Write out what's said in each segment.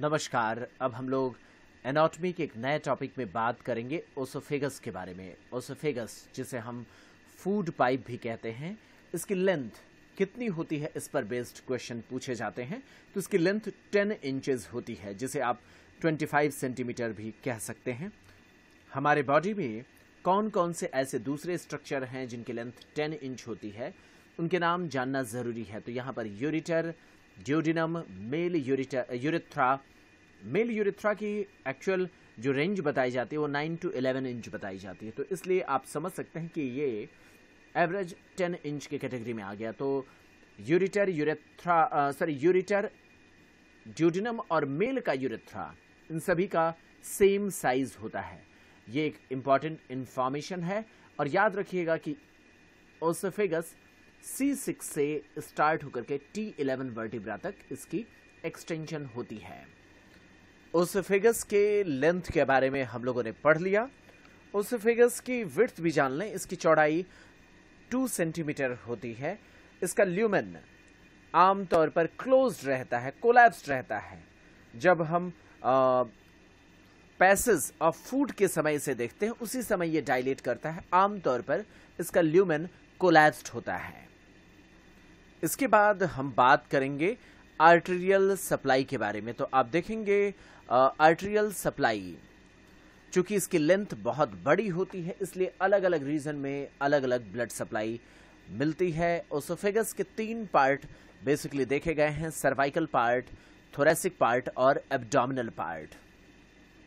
नमस्कार अब हम लोग एनाटॉमी के एक नए टॉपिक में बात करेंगे ओसोफेगस के बारे में ओसोफेगस जिसे हम फूड पाइप भी कहते हैं इसकी लेंथ कितनी होती है इस पर बेस्ड क्वेश्चन पूछे जाते हैं तो इसकी लेंथ 10 इंचेस होती है जिसे आप 25 सेंटीमीटर भी कह सकते हैं हमारे बॉडी में कौन कौन से ऐसे दूसरे स्ट्रक्चर हैं जिनकी लेंथ 10 इंच होती है उनके नाम जानना ज़रूरी है तो यहाँ पर ureter duodenum male urethra male urethra की एक्चुअल जो रेंज बताई जाती है वो नाइन टू इलेवन इंच बताई जाती है तो इसलिए आप समझ सकते हैं कि ये एवरेज टेन इंच के कैटेगरी में आ गया तो ureter urethra sorry ureter duodenum और मेल का यूरेथ्रा इन सभी का सेम साइज होता है ये एक इम्पॉर्टेंट इन्फॉर्मेशन है और याद रखिएगा कि ओसफेगस सी सिक्स से स्टार्ट होकर के टी इलेवन वर्टिब्रा तक इसकी एक्सटेंशन होती है उस फिगर्स के लेंथ के बारे में हम लोगों ने पढ़ लिया उस फिगर्स की विर्थ भी जान लें इसकी चौड़ाई टू सेंटीमीटर होती है इसका ल्यूमेन आमतौर पर क्लोज रहता है कोलैप्स रहता है जब हम पैसेज ऑफ फूड के समय से देखते हैं उसी समय ये डायलेट करता है आमतौर पर इसका ल्यूमेन कोलैप्स्ड होता है इसके बाद हम बात करेंगे आर्टेरियल सप्लाई के बारे में तो आप देखेंगे आर्टेरियल सप्लाई चूंकि इसकी लेंथ बहुत बड़ी होती है इसलिए अलग अलग रीजन में अलग अलग ब्लड सप्लाई मिलती है ओसोफेगस के तीन पार्ट बेसिकली देखे गए हैं सर्वाइकल पार्ट थोरेसिक पार्ट और एब्डोमिनल पार्ट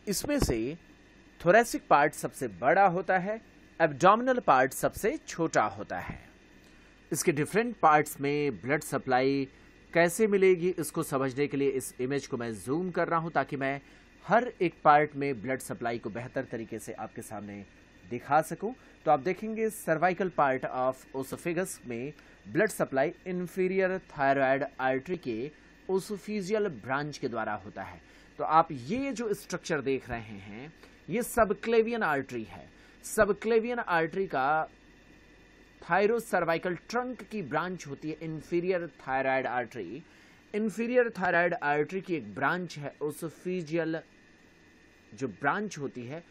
इसमें से थोरेसिक पार्ट सबसे बड़ा होता है एब्डोमिनल पार्ट सबसे छोटा होता है इसके डिफरेंट पार्ट्स में ब्लड सप्लाई कैसे मिलेगी इसको समझने के लिए इस इमेज को मैं जूम कर रहा हूं ताकि मैं हर एक पार्ट में ब्लड सप्लाई को बेहतर तरीके से आपके सामने दिखा सकूं तो आप देखेंगे सर्वाइकल पार्ट ऑफ ओसोफिगस में blood supply inferior thyroid artery के ओसोफिजियल ब्रांच के द्वारा होता है तो आप ये जो स्ट्रक्चर देख रहे हैं ये सबक्लेवियन आर्ट्री है सबक्लेवियन आर्ट्री का थायरो सर्वाइकल ट्रंक की ब्रांच होती है inferior thyroid artery inferior thyroid artery की एक ब्रांच है ओसोफिजियल जो ब्रांच होती है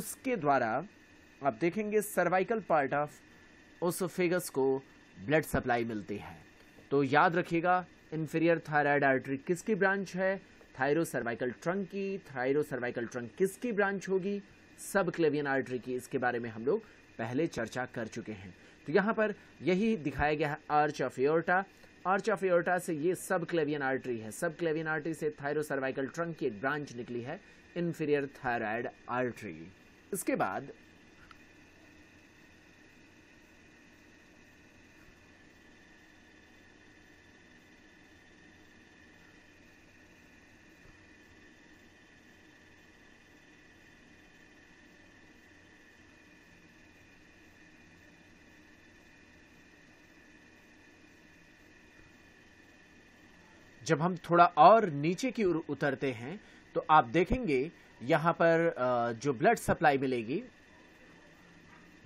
उसके द्वारा आप देखेंगे सर्वाइकल पार्ट ऑफ ओसोफेगस को ब्लड सप्लाई मिलती है तो याद रखिएगा इन्फीरियर थायराइड आर्टरी किसकी ब्रांच है थायरो सर्वाइकल ट्रंक की थायरो सर्वाइकल ट्रंक किसकी ब्रांच होगी सब क्लेवियन आर्टरी की इसके बारे में हम लोग पहले चर्चा कर चुके हैं तो यहाँ पर यही दिखाया गया है arch of aorta arch of aorta से ये सब क्लेवियन आर्टरी है सब क्लेवियन आर्टरी से थायरो सर्वाइकल ट्रंक की एक ब्रांच निकली है इन्फीरियर थायराइड आर्ट्री इसके बाद जब हम थोड़ा और नीचे की ओर उतरते हैं तो आप देखेंगे यहां पर जो ब्लड सप्लाई मिलेगी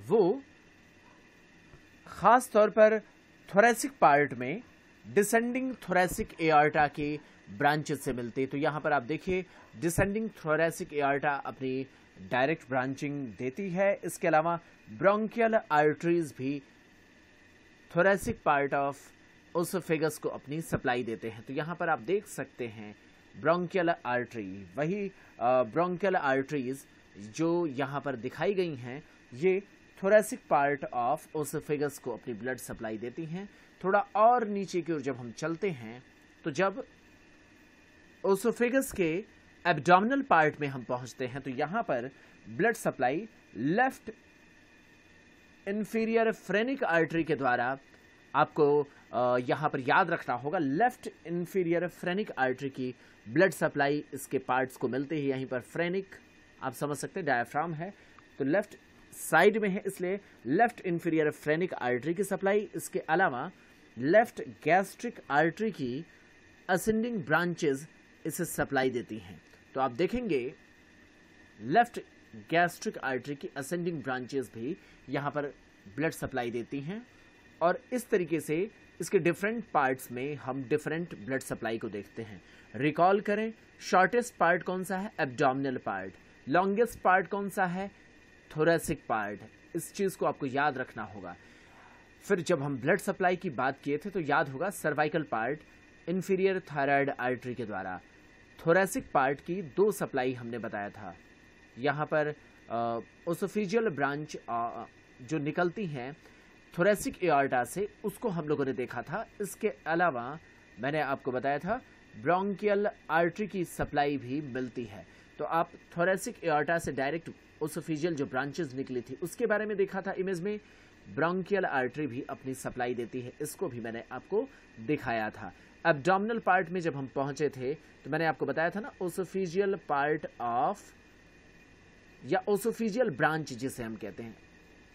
वो ख़ास तौर पर थोरेसिक पार्ट में डिसेंडिंग थोरेसिक एआरटा के ब्रांचेस से मिलते तो यहां पर आप देखिए डिसेंडिंग थोरेसिक एआरटा अपनी डायरेक्ट ब्रांचिंग देती है इसके अलावा ब्रोंकियल आर्टरीज भी thoracic part of oesophagus को अपनी सप्लाई देते हैं तो यहाँ पर आप देख सकते हैं ब्रोंकियल आर्टरी वही ब्रोंकियल आर्टरीज जो यहाँ पर दिखाई गई हैं ये thoracic part of oesophagus को अपनी ब्लड सप्लाई देती हैं थोड़ा और नीचे की ओर जब हम चलते हैं तो जब उस फिगर्स के एबडामिनल पार्ट में हम पहुंचते हैं तो यहाँ पर blood supply left inferior phrenic artery के द्वारा आपको यहाँ पर याद रखना होगा लेफ्ट इन्फीरियर फ्रेनिक आर्टरी की ब्लड सप्लाई इसके पार्ट्स को मिलते ही यहीं पर फ्रेनिक आप समझ सकते हैं डायफ्राम है तो लेफ्ट साइड में है इसलिए लेफ्ट इन्फीरियर फ्रेनिक आर्टरी की सप्लाई इसके अलावा लेफ्ट गैस्ट्रिक आर्टरी की असेंडिंग ब्रांचेज इसे सप्लाई देती हैं तो आप देखेंगे लेफ्ट गैस्ट्रिक आर्टरी की असेंडिंग ब्रांचेज भी यहाँ पर ब्लड सप्लाई देती हैं और इस तरीके से इसके डिफरेंट पार्ट्स में हम डिफरेंट ब्लड सप्लाई को देखते हैं रिकॉल करें शॉर्टेस्ट पार्ट कौन सा है एब्डोमिनल पार्ट लॉन्गेस्ट पार्ट कौन सा है थोरेसिक पार्ट इस चीज़ को आपको याद रखना होगा फिर जब हम ब्लड सप्लाई की बात किए थे तो याद होगा cervical part inferior thyroid artery के द्वारा थोरेसिक पार्ट की दो सप्लाई हमने बताया था यहाँ पर ओसोफिजियल ब्रांच जो निकलती हैं थोरेसिक एआर्टा से उसको हम लोगों ने देखा था इसके अलावा मैंने आपको बताया था ब्रोंकियल आर्टरी की सप्लाई भी मिलती है तो आप थोरेसिक एआर्टा से डायरेक्ट ओसोफिजियल जो ब्रांचेस निकली थी उसके बारे में देखा था इमेज में ब्रोंकियल आर्टरी भी अपनी सप्लाई देती है इसको भी मैंने आपको दिखाया था एबडोमिनल पार्ट में जब हम पहुंचे थे तो मैंने आपको बताया था ना ओसोफिजियल पार्ट ऑफ या ओसोफिजियल ब्रांच जिसे हम कहते हैं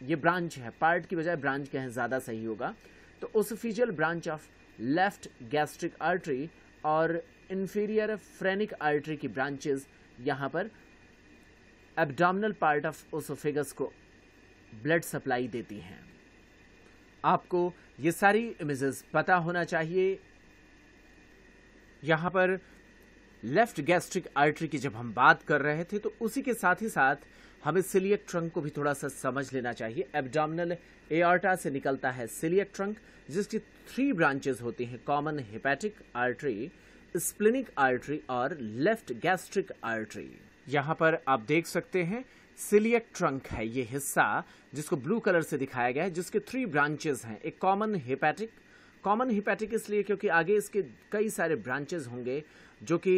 ये ब्रांच है पार्ट की बजाय ब्रांच कहें ज़्यादा सही होगा तो oesophageal branch of left gastric artery और इन्फीरियर फ्रेनिक आर्टरी की ब्रांचेस यहाँ पर एबडामनल पार्ट ऑफ ओसोफेगस को ब्लड सप्लाई देती हैं आपको ये सारी इमेजेस पता होना चाहिए यहाँ पर लेफ्ट गैस्ट्रिक आर्टरी की जब हम बात कर रहे थे तो उसी के साथ ही साथ हमें सिलियक ट्रंक को भी थोड़ा सा समझ लेना चाहिए एबडामिनल एआर्टा से निकलता है सिलियक ट्रंक जिसकी थ्री ब्रांचेज होती हैं common hepatic artery splenic artery और लेफ्ट गैस्ट्रिक आर्टरी यहाँ पर आप देख सकते हैं सिलियक ट्रंक है ये हिस्सा जिसको ब्लू कलर से दिखाया गया है जिसके थ्री ब्रांचेज हैं एक कॉमन हिपैटिक कॉमन हिपैटिक इसलिए क्योंकि आगे इसके कई सारे ब्रांचेज होंगे जो कि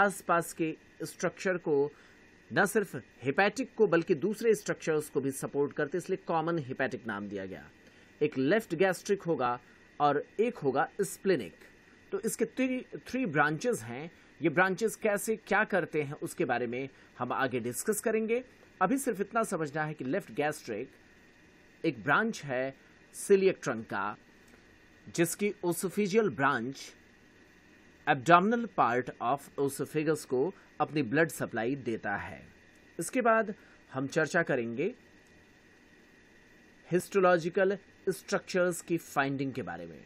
आसपास के स्ट्रक्चर को न सिर्फ हिपैटिक को बल्कि दूसरे स्ट्रक्चर्स को भी सपोर्ट करते इसलिए कॉमन हिपैटिक नाम दिया गया एक लेफ्ट गैस्ट्रिक होगा और एक होगा स्प्लिनिक तो इसके थ्री थ्री ब्रांचेस हैं ये ब्रांचेस कैसे क्या करते हैं उसके बारे में हम आगे डिस्कस करेंगे अभी सिर्फ इतना समझना है कि लेफ्ट गैस्ट्रिक एक ब्रांच है सिलियक ट्रंक का जिसकी oesophageal branch abdominal part of oesophagus को अपनी ब्लड सप्लाई देता है इसके बाद हम चर्चा करेंगे हिस्टोलॉजिकल स्ट्रक्चर्स की फाइंडिंग के बारे में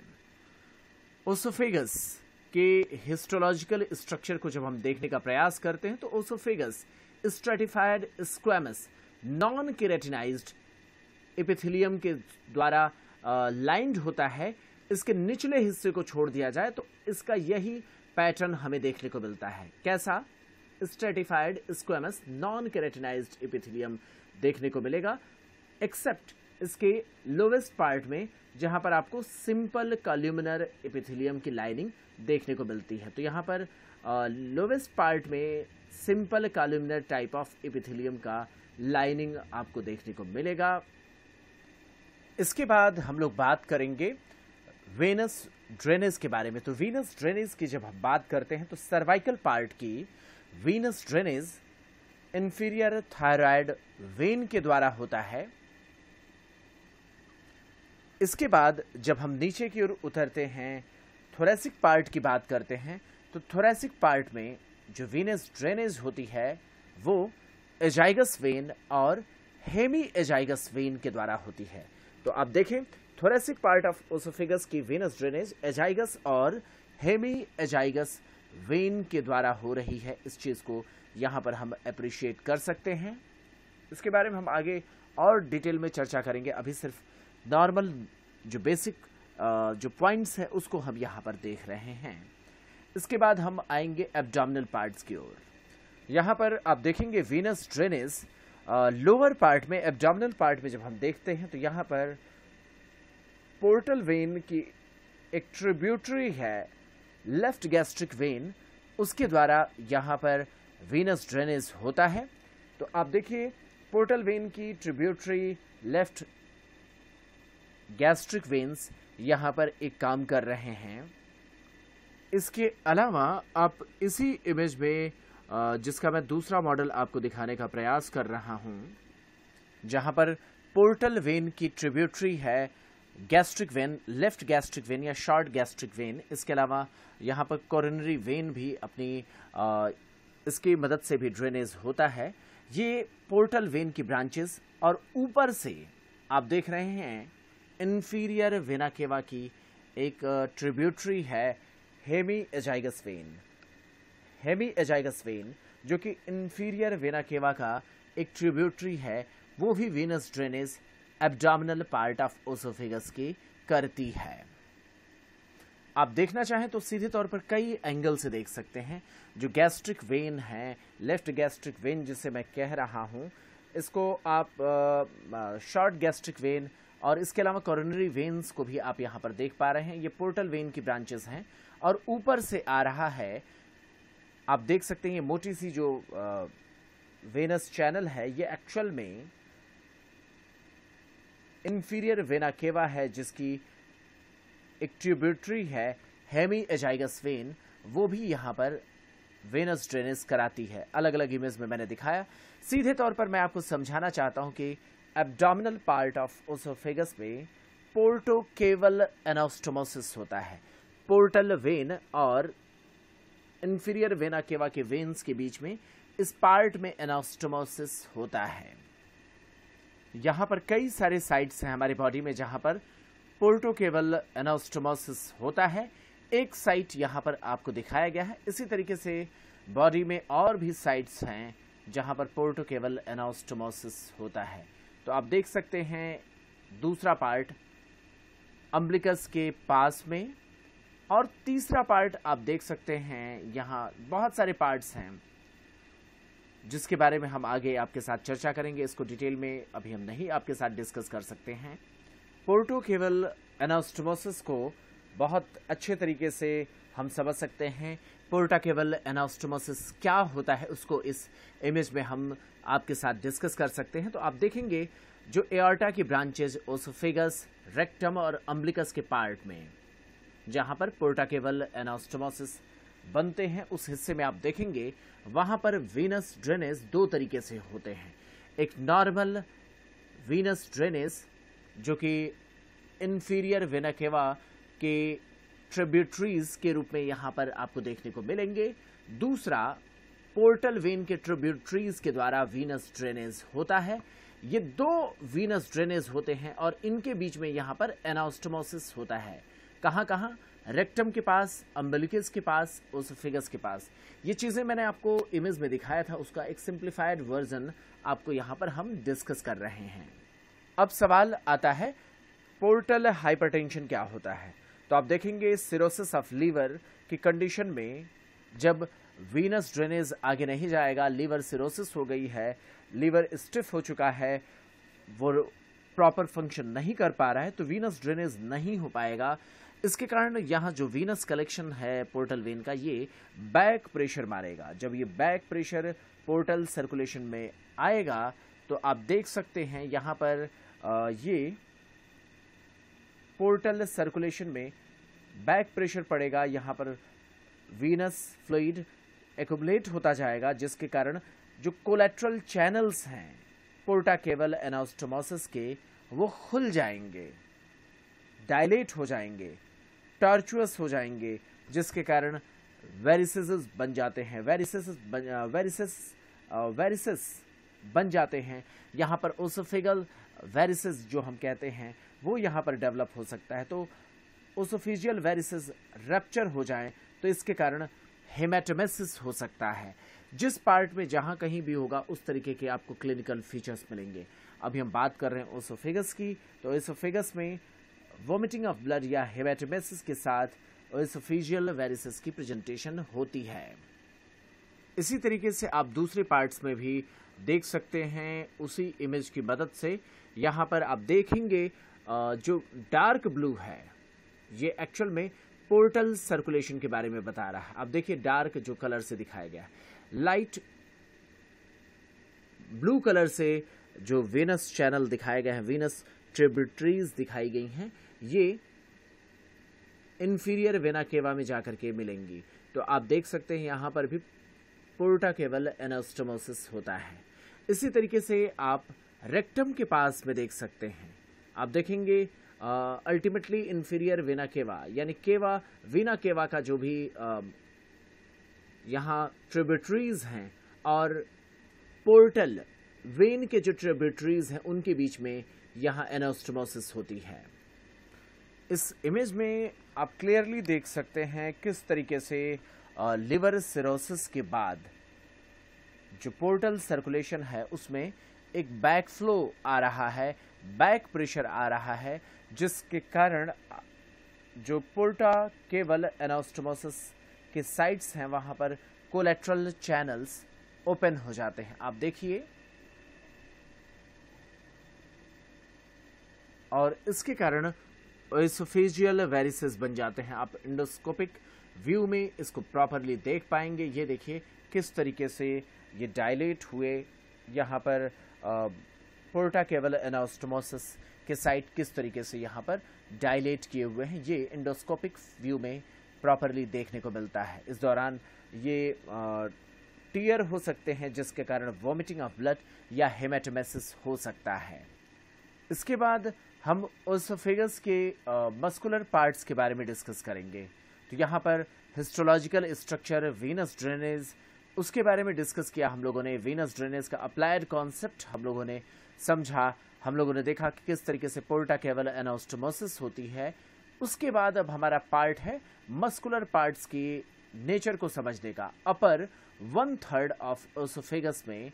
ओसोफेगस के हिस्टोलॉजिकल स्ट्रक्चर को जब हम देखने का प्रयास करते हैं तो oesophagus stratified squamous non keratinised epithelium के द्वारा लाइंड होता है इसके निचले हिस्से को छोड़ दिया जाए तो इसका यही पैटर्न हमें देखने को मिलता है कैसा stratified squamous non keratinise epithelium देखने को मिलेगा एक्सेप्ट इसके लोवेस्ट पार्ट में जहां पर आपको सिंपल कॉल्यूमिनर इपिथिलियम की लाइनिंग देखने को मिलती है तो यहां पर लोवेस्ट पार्ट में simple columnar type of epithelium का लाइनिंग आपको देखने को मिलेगा इसके बाद हम लोग बात करेंगे वेनस ड्रेनेज के बारे में तो वीनस ड्रेनेज की जब हम बात करते हैं तो सर्वाइकल पार्ट की venous drainage inferior thyroid vein के द्वारा होता है इसके बाद जब हम नीचे की ओर उतरते हैं थोरेसिक पार्ट की बात करते हैं तो थोरेसिक पार्ट में जो वीनस ड्रेनेज होती है वो एजाइगस वेन और हेमी एजाइगस वेन के द्वारा होती है तो आप देखें थोरेसिक पार्ट ऑफ ओसोफिगस की वेनस ड्रेनेज एजाइगस और हेमी एजाइगस वेन के द्वारा हो रही है इस चीज़ को यहाँ पर हम अप्रिशिएट कर सकते हैं इसके बारे में हम आगे और डिटेल में चर्चा करेंगे अभी सिर्फ नॉर्मल जो बेसिक जो पॉइंट्स है उसको हम यहाँ पर देख रहे हैं इसके बाद हम आएंगे एब्डामिनल पार्ट्स की ओर यहाँ पर आप देखेंगे वीनस ड्रेनेज लोअर पार्ट में एब्डामिनल पार्ट में जब हम देखते हैं तो यहाँ पर पोर्टल वेन की एक ट्रिब्यूटरी है लेफ्ट गैस्ट्रिक वेन उसके द्वारा यहाँ पर वीनस ड्रेनेज होता है तो आप देखिए पोर्टल वेन की ट्रिब्यूटरी लेफ्ट गैस्ट्रिक वेन्स यहाँ पर एक काम कर रहे हैं इसके अलावा आप इसी इमेज में जिसका मैं दूसरा मॉडल आपको दिखाने का प्रयास कर रहा हूँ जहाँ पर पोर्टल वेन की ट्रिब्यूटरी है gastric vein left gastric vein या शार्ट गैस्ट्रिक वेन इसके अलावा यहाँ पर कॉरनरी वेन भी अपनी आ, इसकी मदद से भी ड्रेनेज होता है ये पोर्टल वेन की ब्रांचेस और ऊपर से आप देख रहे हैं इन्फीरियर वेनाकेवा की एक ट्रिब्यूटरी है hemi azygos vein hemi azygos vein जो कि इन्फीरियर वेनाकेवा का एक ट्रिब्यूटरी है वो भी venous drainage abdominal part of oesophagus की करती है आप देखना चाहें तो सीधे तौर पर कई एंगल से देख सकते हैं जो गैस्ट्रिक वेन है लेफ्ट गैस्ट्रिक वेन जिसे मैं कह रहा हूं इसको आप शॉर्ट गैस्ट्रिक वेन और इसके अलावा कॉरोनरी वेन्स को भी आप यहां पर देख पा रहे हैं ये पोर्टल वेन की ब्रांचेस हैं और ऊपर से आ रहा है आप देख सकते हैं ये मोटी सी जो वेनस चैनल है ये एक्चुअल में इन्फीरियर वेना केवा है जिसकी एक ट्रिब्यूटरी है हेमी एजाइगस वेन वो भी यहाँ पर वेनस ड्रेनेज कराती है अलग अलग इमेज में मैंने दिखाया सीधे तौर पर मैं आपको समझाना चाहता हूँ कि एब्डोमिनल पार्ट ऑफ ओसोफेगस में पोर्टो केवल एनास्टोमोसिस होता है पोर्टल वेन और इन्फीरियर वेना केवा के वेन्स के बीच में इस पार्ट में एनास्टोमोसिस होता है यहाँ पर कई सारे साइट्स हैं हमारे बॉडी में जहाँ पर पोर्टोकेबल केवल एनास्टोमोसिस होता है एक साइट यहाँ पर आपको दिखाया गया है इसी तरीके से बॉडी में और भी साइट्स हैं जहाँ पर पोर्टोकेबल केवल एनास्टोमोसिस होता है तो आप देख सकते हैं दूसरा पार्ट अम्बलिकस के पास में और तीसरा पार्ट आप देख सकते हैं यहाँ बहुत सारे पार्ट्स हैं जिसके बारे में हम आगे आपके साथ चर्चा करेंगे इसको डिटेल में अभी हम नहीं आपके साथ डिस्कस कर सकते हैं पोर्टो केवल एनास्टोमोसिस को बहुत अच्छे तरीके से हम समझ सकते हैं पोर्टा केवल एनास्टोमोसिस क्या होता है उसको इस इमेज में हम आपके साथ डिस्कस कर सकते हैं तो आप देखेंगे जो एआरटा की ब्रांचेज ओसोफेगस रेक्टम और अम्बलिकस के पार्ट में जहां पर पोर्टा केवल एनास्टोमोसिस बनते हैं उस हिस्से में आप देखेंगे वहां पर वीनस ड्रेनेज दो तरीके से होते हैं एक नॉर्मल वीनस ड्रेनेज जो कि इन्फीरियर वेनाकेवा के ट्रिब्यूटरीज के रूप में यहाँ पर आपको देखने को मिलेंगे दूसरा पोर्टल वेन के ट्रिब्यूटरीज के द्वारा वीनस ड्रेनेज होता है ये दो वीनस ड्रेनेज होते हैं और इनके बीच में यहाँ पर एनास्टमोसिस होता है कहाँ कहाँ रेक्टम के पास अम्बलिकस के पास ओसोफिगस के पास ये चीज़ें मैंने आपको इमेज में दिखाया था उसका एक सिंप्लीफाइड वर्जन आपको यहाँ पर हम डिस्कस कर रहे हैं अब सवाल आता है पोर्टल हाइपरटेंशन क्या होता है तो आप देखेंगे सिरोसिस ऑफ लीवर की कंडीशन में जब वीनस ड्रेनेज आगे नहीं जाएगा लीवर सिरोसिस हो गई है लीवर स्टिफ हो चुका है वो प्रॉपर फंक्शन नहीं कर पा रहा है तो वीनस ड्रेनेज नहीं हो पाएगा इसके कारण यहाँ जो वीनस कलेक्शन है पोर्टल वेन का ये बैक प्रेशर मारेगा जब ये बैक प्रेशर पोर्टल सर्कुलेशन में आएगा तो आप देख सकते हैं यहाँ पर ये पोर्टल सर्कुलेशन में बैक प्रेशर पड़ेगा यहाँ पर वीनस फ्लूड एकुबलेट होता जाएगा जिसके कारण जो कोलेट्रल चैनल्स हैं पोर्टा केवल एनास्टोमोसिस के वो खुल जाएंगे डायलेट हो जाएंगे टॉर्चुअस हो जाएंगे जिसके कारण वेरिसेस बन जाते हैं वेरिसेस वेरिसेस वेरिसेस बन जाते हैं यहाँ पर ओसोफिगल वेरिसेस जो हम कहते हैं वो यहाँ पर डेवलप हो सकता है तो ओसोफिजियल वेरिसेस रैप्चर हो जाए तो इसके कारण हेमेटोमेसिस हो सकता है जिस पार्ट में जहाँ कहीं भी होगा उस तरीके के आपको क्लिनिकल फीचर्स मिलेंगे अभी हम बात कर रहे हैं ओसोफिगस की तो ओसोफिगस में वोमिटिंग ऑफ ब्लड या हेमेटोमेसिस के साथ ओसोफिजियल वेरिसेस की प्रेजेंटेशन होती है इसी तरीके से आप दूसरे पार्ट्स में भी देख सकते हैं उसी इमेज की मदद से यहाँ पर आप देखेंगे जो डार्क ब्लू है ये एक्चुअल में पोर्टल सर्कुलेशन के बारे में बता रहा है आप देखिए डार्क जो कलर से दिखाया गया लाइट ब्लू कलर से जो वीनस चैनल दिखाए गए हैं वीनस ट्रिब्यूटरीज दिखाई गई हैं ये इन्फीरियर वेना केवा में जाकर के मिलेंगी तो आप देख सकते हैं यहाँ पर भी पोर्टा केवल एनास्टोमोसिस होता है इसी तरीके से आप रेक्टम के पास में देख सकते हैं आप देखेंगे अल्टीमेटली इन्फीरियर वेना केवा यानी केवा वीना केवा का जो भी uh, यहाँ ट्रिब्यूटरीज हैं और पोर्टल वेन के जो ट्रिब्यूटरीज हैं उनके बीच में यहाँ एनास्टोमोसिस होती है इस इमेज में आप क्लियरली देख सकते हैं किस तरीके से लिवर सिरोसिस के बाद जो पोर्टल सर्कुलेशन है उसमें एक बैक फ्लो आ रहा है बैक प्रेशर आ रहा है जिसके कारण जो पोर्टा केवल एनास्टोमोसिस के साइड्स हैं वहां पर कोलेट्रल चैनल्स ओपन हो जाते हैं आप देखिए और इसके कारण इसोफेजियल वेरिसेस बन जाते हैं आप इंडोस्कोपिक व्यू में इसको प्रॉपरली देख पाएंगे ये देखिए किस तरीके से ये डायलेट हुए यहाँ पर पोर्टा केवल एनास्टोमोसिस के साइट किस तरीके से यहाँ पर डायलेट किए हुए हैं ये इंडोस्कोपिक व्यू में प्रॉपरली देखने को मिलता है इस दौरान ये टीयर हो सकते हैं जिसके कारण वॉमिटिंग ऑफ ब्लड या हेमेटमेसिस हो सकता है इसके बाद हम उस फिगर्स के मस्कुलर पार्ट्स के बारे में डिस्कस करेंगे तो यहाँ पर हिस्ट्रोलॉजिकल स्ट्रक्चर वीनस ड्रेनेज उसके बारे में डिस्कस किया हम लोगों ने वीनस ड्रेनेज का अप्लाइड कॉन्सेप्ट हम लोगों ने समझा हम लोगों ने देखा कि किस तरीके से पोल्टा केवल एनास्टोमोसिस होती है उसके बाद अब हमारा पार्ट है मस्कुलर पार्ट्स की नेचर को समझने का upper one third of oesophagus में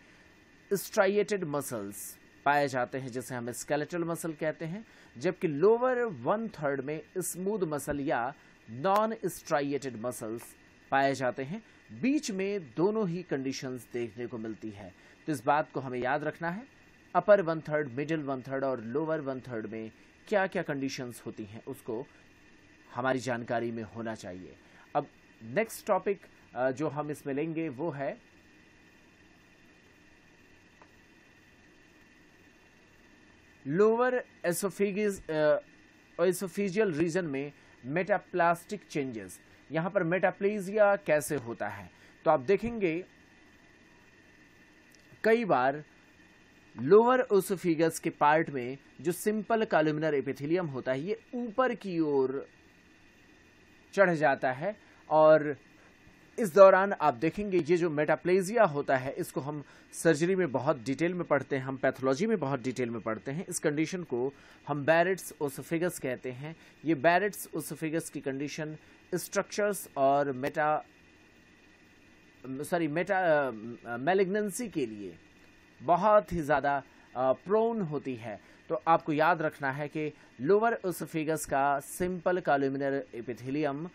स्ट्राइएटेड मसल्स पाए जाते हैं जिसे हम स्केलेटल मसल कहते हैं जबकि लोअर वन थर्ड में स्मूद मसल या नॉन स्ट्राइएटेड मसल्स पाए जाते हैं बीच में दोनों ही कंडीशंस देखने को मिलती है तो इस बात को हमें याद रखना है upper one third middle one third और लोअर वन थर्ड में क्या क्या कंडीशंस होती हैं उसको हमारी जानकारी में होना चाहिए अब नेक्स्ट टॉपिक जो हम इसमें लेंगे वो है लोअर एसोफिजियल रीजन में मेटाप्लास्टिक चेंजेस यहाँ पर मेटाप्लेजिया कैसे होता है तो आप देखेंगे कई बार लोअर ओसोफिगस के पार्ट में जो सिंपल कॉलुमिनर एपिथिलियम होता है ये ऊपर की ओर चढ़ जाता है और इस दौरान आप देखेंगे ये जो मेटाप्लेजिया होता है इसको हम सर्जरी में बहुत डिटेल में पढ़ते हैं हम पैथोलॉजी में बहुत डिटेल में पढ़ते हैं इस कंडीशन को हम बैरिट्स ओसोफिगस कहते हैं ये बैरिट्स ओसोफिगस की कंडीशन स्ट्रक्चर्स और मेटा सॉरी मेटा मेलेग्नेंसी के लिए बहुत ही ज़्यादा प्रोन uh, होती है तो आपको याद रखना है कि लोअर ओसोफिगस का सिंपल कालुमिनर एपिथिलियम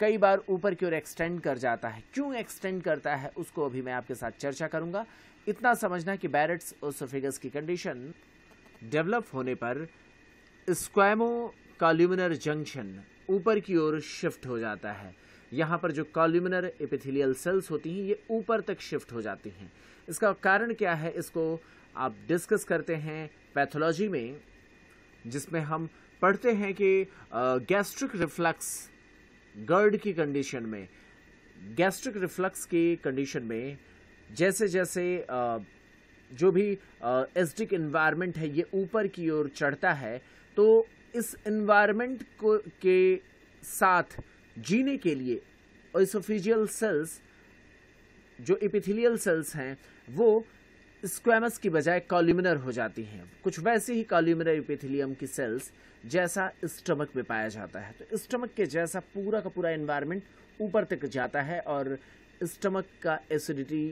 कई बार ऊपर की ओर एक्सटेंड कर जाता है क्यों एक्सटेंड करता है उसको अभी मैं आपके साथ चर्चा करूंगा इतना समझना कि बैरेट्स ओसोफिगस की कंडीशन डेवलप होने पर स्क्वैमो कॉल्यूमिनर जंक्शन ऊपर की ओर शिफ्ट हो जाता है यहाँ पर जो कॉल्यूमिनर एपिथिलियल सेल्स होती हैं ये ऊपर तक शिफ्ट हो जाती हैं इसका कारण क्या है इसको आप डिस्कस करते हैं पैथोलॉजी में जिसमें हम पढ़ते हैं कि गैस्ट्रिक रिफ्लक्स गर्ड की कंडीशन में गैस्ट्रिक रिफ्लक्स की कंडीशन में जैसे जैसे जो भी एसडिक इन्वायरमेंट है ये ऊपर की ओर चढ़ता है तो इस इन्वायरमेंट को के साथ जीने के लिए और इसोफिजियल सेल्स जो इपिथिलियल सेल्स हैं वो स्क्वेमस की बजाय कॉल्यूमिनर हो जाती हैं कुछ वैसे ही कॉल्यूमिनर इपेथिलियम की सेल्स जैसा स्टमक में पाया जाता है तो स्टमक के जैसा पूरा का पूरा इन्वायरमेंट ऊपर तक जाता है और स्टमक का एसिडिटी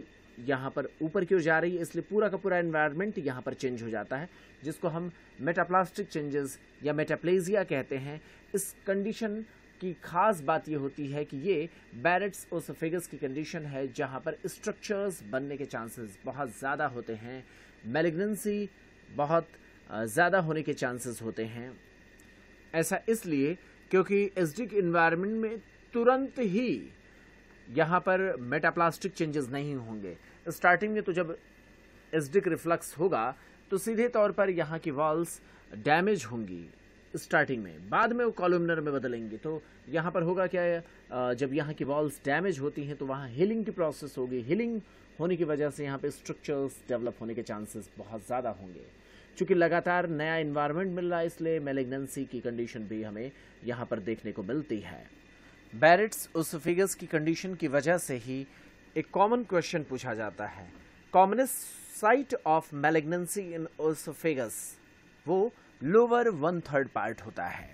यहाँ पर ऊपर की ओर जा रही है इसलिए पूरा का पूरा इन्वायरमेंट यहाँ पर चेंज हो जाता है जिसको हम मेटाप्लास्टिक चेंजेस या मेटाप्लेजिया कहते हैं इस कंडीशन की खास बात यह होती है कि ये बैरट्स उस फिगर्स की कंडीशन है जहाँ पर स्ट्रक्चर्स बनने के चांसेस बहुत ज़्यादा होते हैं मेलेग्नेंसी बहुत ज़्यादा होने के चांसेस होते हैं ऐसा इसलिए क्योंकि एसडिक इन्वायरमेंट में तुरंत ही यहाँ पर मेटाप्लास्टिक चेंजेस नहीं होंगे स्टार्टिंग में तो जब एसडिक रिफ्लक्स होगा तो सीधे तौर पर यहाँ की वॉल्स डैमेज होंगी स्टार्टिंग में बाद में वो कॉलमनर में बदलेंगे तो यहाँ पर होगा क्या है जब यहाँ की वॉल्स डैमेज होती हैं तो वहाँ हीलिंग की प्रोसेस होगी हीलिंग होने की वजह से यहाँ पे स्ट्रक्चर्स डेवलप होने के चांसेस बहुत ज़्यादा होंगे क्योंकि लगातार नया इन्वायरमेंट मिल रहा है इसलिए मेलेग्नेंसी की कंडीशन भी हमें यहाँ पर देखने को मिलती है बैरिट्स उस फिगर्स की कंडीशन की वजह से ही एक कॉमन क्वेश्चन पूछा जाता है commonest site of malignancy in oesophagus वो लोअर वन थर्ड पार्ट होता है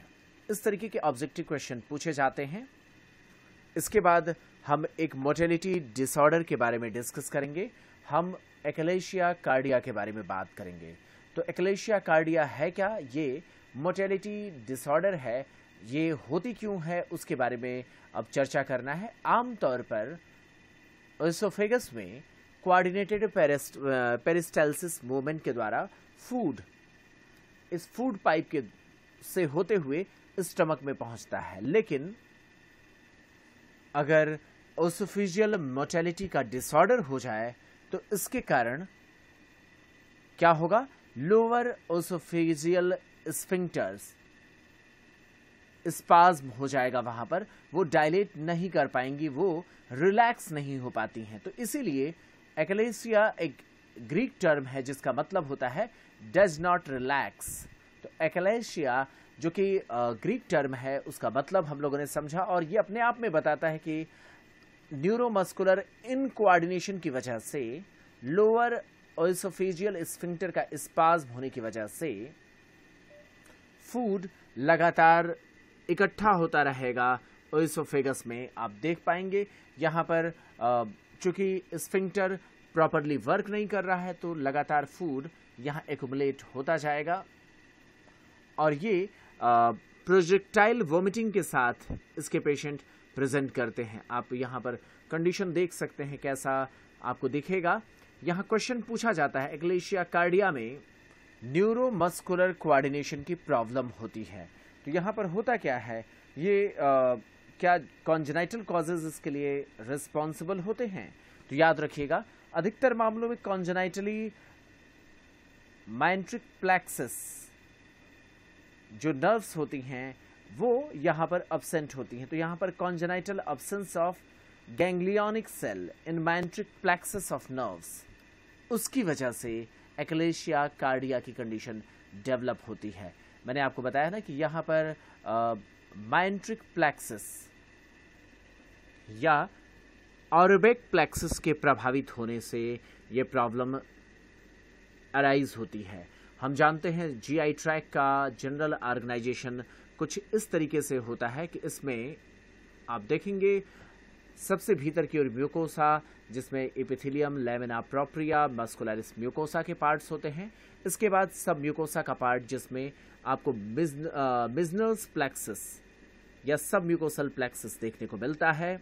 इस तरीके के ऑब्जेक्टिव क्वेश्चन पूछे जाते हैं इसके बाद हम एक मोटेलिटी डिसऑर्डर के बारे में डिस्कस करेंगे हम एकलेशिया कार्डिया के बारे में बात करेंगे तो एकलेशिया कार्डिया है क्या ये मोटेलिटी डिसऑर्डर है ये होती क्यों है उसके बारे में अब चर्चा करना है आमतौर पर ओसोफेगस में कोऑर्डिनेटेड पेरिस्टाइलिस मूवमेंट के द्वारा फूड इस फूड पाइप के से होते हुए स्टमक में पहुंचता है लेकिन अगर ओसोफिजियल मोटेलिटी का डिसऑर्डर हो जाए तो इसके कारण क्या होगा लोअर ओसोफिजियल स्फिंक्टर्स स्पाज्म हो जाएगा वहां पर वो डायलेट नहीं कर पाएंगी वो रिलैक्स नहीं हो पाती हैं तो इसीलिए एक्लेसिया एक ग्रीक टर्म है जिसका मतलब होता है डज नॉट रिलैक्स तो एकलेशिया जो कि ग्रीक टर्म है उसका मतलब हम लोगों ने समझा और ये अपने आप में बताता है कि न्यूरोमस्कुलर इनकोआर्डिनेशन की वजह से लोअर ओसोफेजियल स्फिंक्टर का स्पाज्म होने की वजह से फूड लगातार इकट्ठा होता रहेगा ओसोफेगस में आप देख पाएंगे यहाँ पर चूंकि स्फिंक्टर प्रॉपरली वर्क नहीं कर रहा है तो लगातार फूड यहाँ एकुमुलेट होता जाएगा और ये प्रोजेक्टाइल वोमिटिंग के साथ इसके पेशेंट प्रेजेंट करते हैं आप यहाँ पर कंडीशन देख सकते हैं कैसा आपको दिखेगा यहाँ क्वेश्चन पूछा जाता है एग्लेशिया कार्डिया में न्यूरोमस्कुलर कोऑर्डिनेशन की प्रॉब्लम होती है तो यहाँ पर होता क्या है ये आ, क्या कॉन्जेनाइटल कॉजेज इसके लिए रिस्पॉन्सिबल होते हैं तो याद रखिएगा अधिकतर मामलों में कॉन्जेनाइटली माइंट्रिक प्लेक्सस जो नर्व्स होती हैं वो यहाँ पर अब्सेंट होती हैं तो यहाँ पर congenital absence of ganglionic cell in myenteric plexus of nerves उसकी वजह से एक्लेशिया कार्डिया की कंडीशन डेवलप होती है मैंने आपको बताया ना कि यहाँ पर माइंट्रिक प्लेक्सस या ऑर्बेक प्लेक्सस के प्रभावित होने से ये प्रॉब्लम अराइज होती है हम जानते हैं जीआई ट्रैक का जनरल ऑर्गेनाइजेशन कुछ इस तरीके से होता है कि इसमें आप देखेंगे सबसे भीतर की ओर म्यूकोसा जिसमें epithelium lamina propria muscularis mucosa के पार्ट्स होते हैं इसके बाद सब म्यूकोसा का पार्ट जिसमें आपको मिजनल्स प्लेक्सिस या सब म्यूकोसल प्लेक्सिस देखने को मिलता है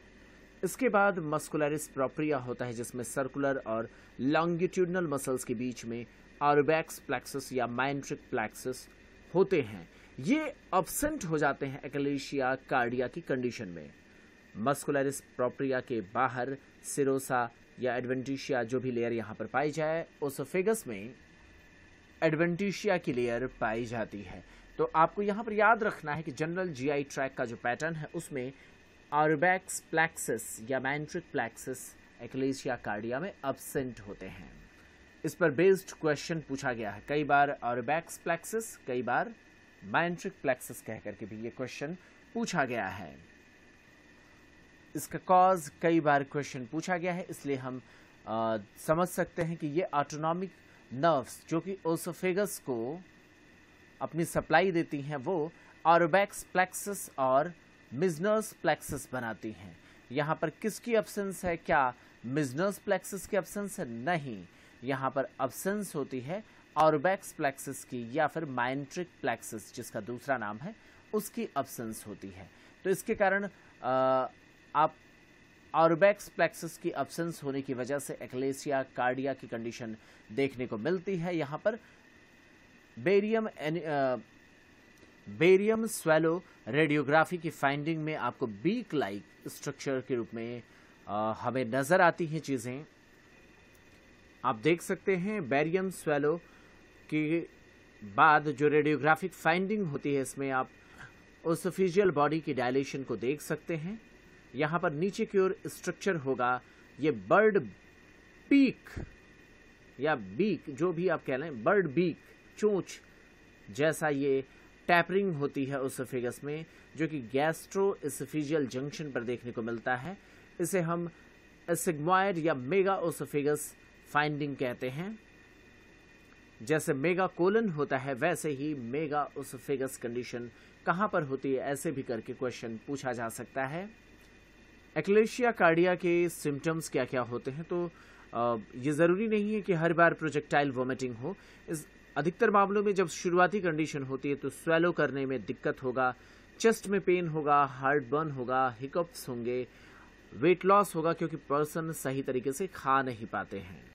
इसके बाद मस्कुलरिस प्रोप्रिया होता है जिसमें सर्कुलर और लॉन्गिट्यूडनल मसल्स के बीच में आरबैक्स प्लेक्सस या माइंट्रिक प्लेक्सस होते हैं ये अब्सेंट हो जाते हैं एकलेशिया कार्डिया की कंडीशन में मस्कुलरिस प्रोप्रिया के बाहर सिरोसा या एडवेंटिशिया जो भी लेयर यहाँ पर पाई जाए उस फेगस में एडवेंटिशिया की लेयर पाई जाती है तो आपको यहाँ पर याद रखना है कि जनरल जीआई ट्रैक का जो पैटर्न है उसमें आरबैक्स प्लेक्सिस या मैंट्रिक प्लेक्सिस एक्लेशिया कार्डिया में अब्सेंट होते हैं इस पर बेस्ड क्वेश्चन पूछा गया है कई बार ऑरबैक्स प्लेक्सिस कई बार माइंट्रिक प्लेक्सिस कह करके भी ये क्वेश्चन पूछा गया है इसका कॉज कई बार क्वेश्चन पूछा गया है इसलिए हम आ, समझ सकते हैं कि ये ऑटोनॉमिक नर्व्स जो कि ओसोफेगस को अपनी सप्लाई देती हैं वो ऑरबैक्स प्लेक्सिस और मिजनर्स प्लेक्सिस बनाती हैं यहाँ पर किसकी एब्सेंस है क्या मिजनर्स प्लेक्सिस की एब्सेंस है नहीं यहाँ पर अबसेंस होती है ऑर्बैक्स प्लेक्सिस की या फिर माइंट्रिक प्लेक्सिस जिसका दूसरा नाम है उसकी अबसेंस होती है तो इसके कारण आप ऑर्बैक्स प्लेक्सिस की अब्सेंस होने की वजह से एक्लेसिया कार्डिया की कंडीशन देखने को मिलती है यहाँ पर barium uh, barium swallow radiography की फाइंडिंग में आपको बीक लाइक स्ट्रक्चर के रूप में आ, हमें नज़र आती हैं चीज़ें आप देख सकते हैं बैरियम स्वेलो के बाद जो रेडियोग्राफिक फाइंडिंग होती है इसमें आप उस फिजियल बॉडी की डायलेशन को देख सकते हैं यहाँ पर नीचे की ओर स्ट्रक्चर होगा ये बर्ड पीक या बीक जो भी आप कह लें बर्ड बीक चोच जैसा ये टैपरिंग होती है उस फिगस में जो कि गैस्ट्रो इसफिजियल जंक्शन पर देखने को मिलता है इसे हम सिग्मायर या मेगा ओसोफिगस फाइंडिंग कहते हैं जैसे मेगा कोलन होता है वैसे ही मेगा उस फिगस कंडीशन कहाँ पर होती है ऐसे भी करके क्वेश्चन पूछा जा सकता है एक्लेशिया कार्डिया के सिम्टम्स क्या क्या होते हैं तो ये ज़रूरी नहीं है कि हर बार प्रोजेक्टाइल वोमिटिंग हो इस अधिकतर मामलों में जब शुरुआती कंडीशन होती है तो स्वेलो करने में दिक्कत होगा चेस्ट में पेन होगा हार्ट बर्न होगा हिकअप्स होंगे वेट लॉस होगा क्योंकि पर्सन सही तरीके से खा नहीं पाते हैं